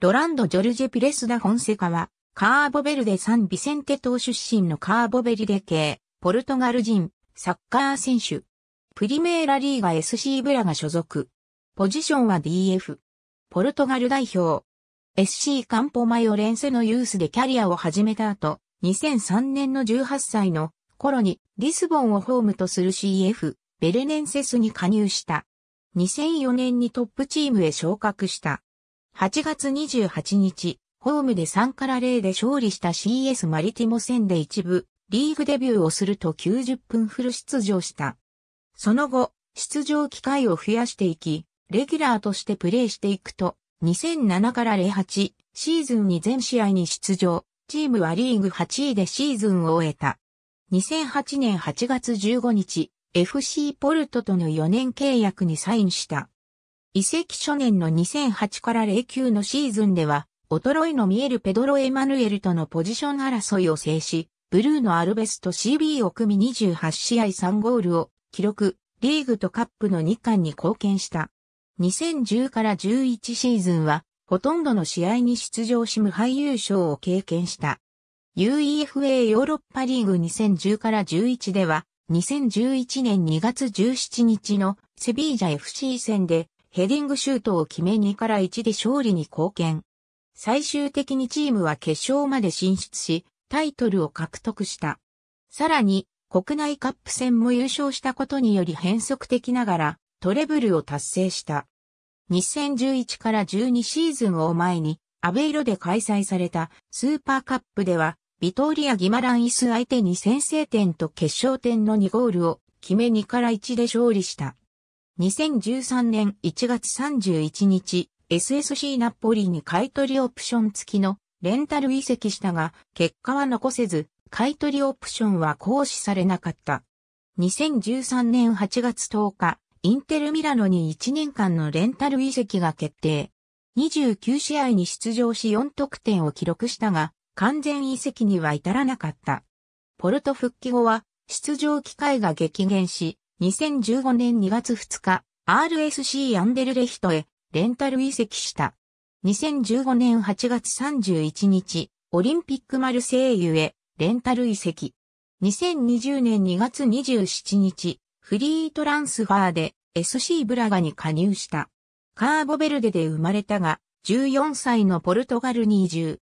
ロランド・ジョルジェ・ピレス・ダ・フォンセカは、カーボベルデ・サン・ビセンテ島出身のカーボベルデ系、ポルトガル人、サッカー選手。プリメーラリーガ SC ブラが所属。ポジションは DF。ポルトガル代表。SC カンポマヨレンセのユースでキャリアを始めた後、2003年の18歳の頃にリスボンをホームとする CF、ベレネンセスに加入した。2004年にトップチームへ昇格した。8月28日、ホームで3から0で勝利した CS マリティモ戦で一部、リーグデビューをすると90分フル出場した。その後、出場機会を増やしていき、レギュラーとしてプレーしていくと、2007から08シーズンに全試合に出場、チームはリーグ8位でシーズンを終えた。2008年8月15日、FC ポルトとの4年契約にサインした。移籍初年の2008から09のシーズンでは、衰えの見えるペドロ・エマヌエルとのポジション争いを制し、ブルーのアルベスと CB を組み28試合3ゴールを記録、リーグとカップの2冠に貢献した。2010から11シーズンは、ほとんどの試合に出場し無敗優勝を経験した。UEFA ヨーロッパリーグ2010から11では、2011年2月17日のセビージャ FC 戦でヘディングシュートを決め2から1で勝利に貢献。最終的にチームは決勝まで進出し、タイトルを獲得した。さらに、国内カップ戦も優勝したことにより変則的ながら、トレブルを達成した。2011から12シーズンを前に、アベイロで開催されたスーパーカップでは、ビトーリア・ギマランイス相手に先制点と決勝点の2ゴールを決め2から1で勝利した。2013年1月31日、SSC ナポリに買取オプション付きのレンタル移籍したが、結果は残せず、買取オプションは行使されなかった。2013年8月10日、インテルミラノに1年間のレンタル移籍が決定。29試合に出場し4得点を記録したが、完全移籍には至らなかった。ポルト復帰後は、出場機会が激減し、2015年2月2日、RSC アンデルレヒトへレンタル移籍した。2015年8月31日、オリンピックマルセイユへレンタル移籍。2020年2月27日、フリートランスファーで SC ブラガに加入した。カーボベルデで生まれたが、14歳のポルトガルに移住。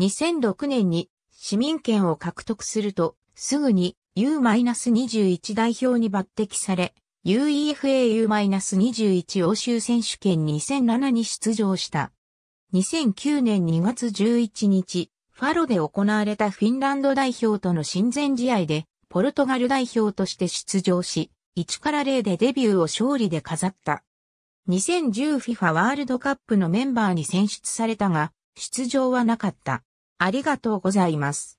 2006年に市民権を獲得すると、すぐに U-21 代表に抜擢され、UEFA-U-21 欧州選手権2007に出場した。2009年2月11日、ファロで行われたフィンランド代表との親善試合で、ポルトガル代表として出場し、1から0でデビューを勝利で飾った。2010FIFA ワールドカップのメンバーに選出されたが、出場はなかった。ありがとうございます。